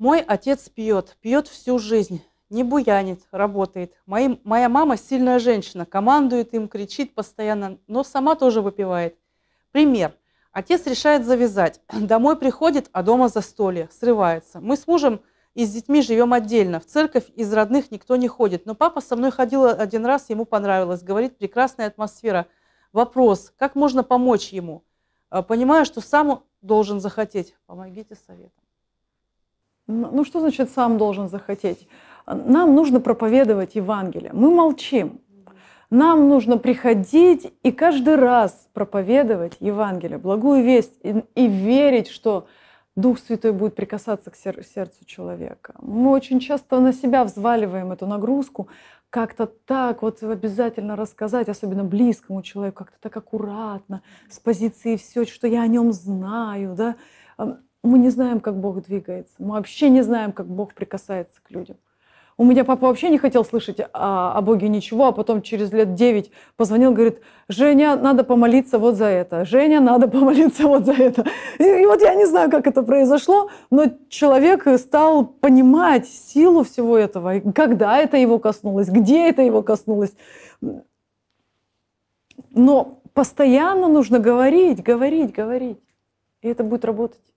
Мой отец пьет, пьет всю жизнь, не буянит, работает. Мои, моя мама сильная женщина, командует им, кричит постоянно, но сама тоже выпивает. Пример. Отец решает завязать. Домой приходит, а дома застолье, срывается. Мы с мужем и с детьми живем отдельно. В церковь из родных никто не ходит. Но папа со мной ходил один раз, ему понравилось. Говорит, прекрасная атмосфера. Вопрос, как можно помочь ему? Э, понимаю, что сам должен захотеть. Помогите советом. Ну что значит сам должен захотеть? Нам нужно проповедовать Евангелие. Мы молчим. Нам нужно приходить и каждый раз проповедовать Евангелие, благую весть и, и верить, что Дух Святой будет прикасаться к сердцу человека. Мы очень часто на себя взваливаем эту нагрузку, как-то так вот обязательно рассказать, особенно близкому человеку, как-то так аккуратно, с позиции все, что я о нем знаю, да, мы не знаем, как Бог двигается. Мы вообще не знаем, как Бог прикасается к людям. У меня папа вообще не хотел слышать о, о Боге ничего, а потом через лет девять позвонил, говорит, Женя, надо помолиться вот за это, Женя, надо помолиться вот за это. И, и вот я не знаю, как это произошло, но человек стал понимать силу всего этого, когда это его коснулось, где это его коснулось. Но постоянно нужно говорить, говорить, говорить, и это будет работать.